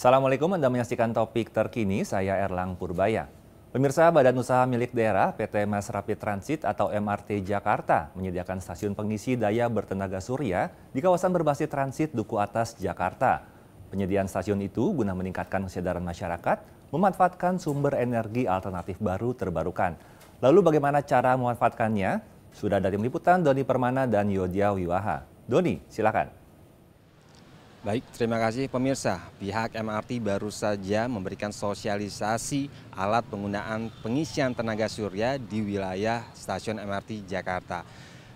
Assalamualaikum, Anda menyaksikan topik terkini, saya Erlang Purbaya. Pemirsa Badan Usaha Milik Daerah PT Mas Rapid Transit atau MRT Jakarta menyediakan stasiun pengisi daya bertenaga surya di kawasan berbasis transit Duku Atas, Jakarta. Penyediaan stasiun itu guna meningkatkan kesadaran masyarakat memanfaatkan sumber energi alternatif baru terbarukan. Lalu bagaimana cara memanfaatkannya? Sudah dari meliputan Doni Permana dan Yodia Wiwaha. Doni, silakan. Baik, terima kasih pemirsa. Pihak MRT baru saja memberikan sosialisasi alat penggunaan pengisian tenaga surya di wilayah stasiun MRT Jakarta.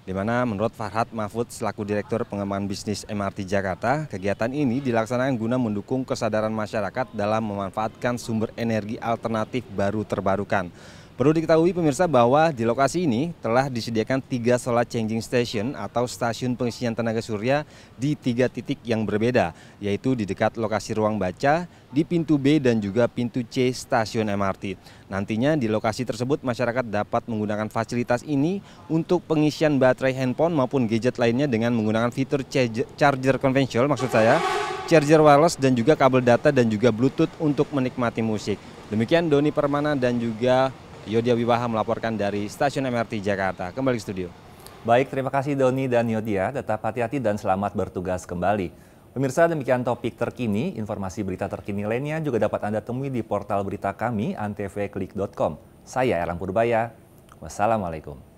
Di mana menurut Farhad Mahfud selaku Direktur Pengembangan Bisnis MRT Jakarta, kegiatan ini dilaksanakan guna mendukung kesadaran masyarakat dalam memanfaatkan sumber energi alternatif baru terbarukan. Perlu diketahui pemirsa bahwa di lokasi ini telah disediakan tiga solar changing station atau stasiun pengisian tenaga surya di tiga titik yang berbeda, yaitu di dekat lokasi ruang baca, di pintu B dan juga pintu C stasiun MRT. Nantinya di lokasi tersebut masyarakat dapat menggunakan fasilitas ini untuk pengisian baterai handphone maupun gadget lainnya dengan menggunakan fitur charger konvensional maksud saya, charger wireless dan juga kabel data dan juga bluetooth untuk menikmati musik. Demikian Doni Permana dan juga Yodia Wibaha melaporkan dari stasiun MRT Jakarta. Kembali ke studio. Baik, terima kasih Doni dan Yodia. Tetap hati-hati dan selamat bertugas kembali. Pemirsa, demikian topik terkini. Informasi berita terkini lainnya juga dapat Anda temui di portal berita kami antvklik.com. Saya Erlang Purbaya. Wassalamualaikum.